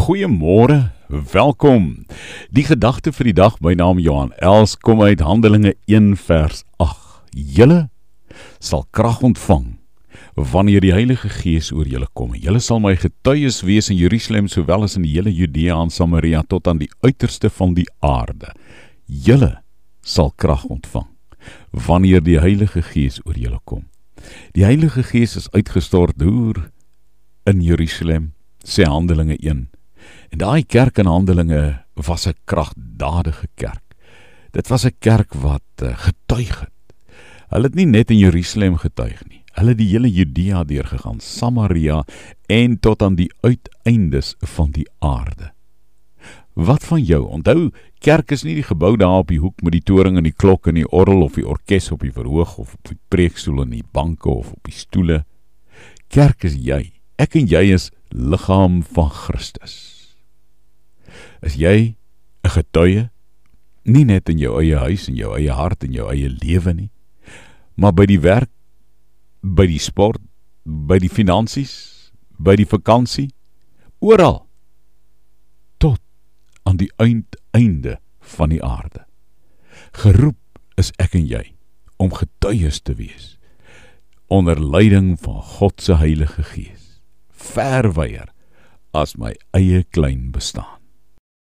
Goeiemôre. Welkom. Die gedagte vir die dag, my naam Johan Els, kom uit Handelinge 1 vers 8. Julle sal krag ontvang wanneer die Heilige Gees oor julle kom. Julle sal my getuies wees in Jerusalem sowel as in die hele Judea en Samaria tot aan die uiterste van die aarde. Julle sal krag ontvang wanneer die Heilige Gees oor julle kom. Die Heilige Gees is uitgestort deur in Jerusalem, sê Handelinge 1 En daai kerk in Handelinge was 'n kragtdadige kerk. Dit was 'n kerk wat eh, getuig het. Hulle het nie net in Jerusalem getuig nie. Hulle het die hele Judea deurgegaan, Samaria en tot aan die uiteindes van die aarde. Wat van jou? Onthou, kerk is nie die gebou daar op die hoek met die toring en die klok en die orgel of die orkes op die verhoog of op die preekstoel en die banke of op die stoele. Kerk is jy. Ek en jy is liggaam van Christus. Is jy 'n getuie nie net in jou eie huis en jou eie hart en jou eie lewe nie, maar by die werk, by die sport, by die finansies, by die vakansie, oral tot aan die uiteinde van die aarde. Geroep is ek en jy om getuies te wees onder leiding van God se Heilige Gees. Verwyder as my eie klein bestaan.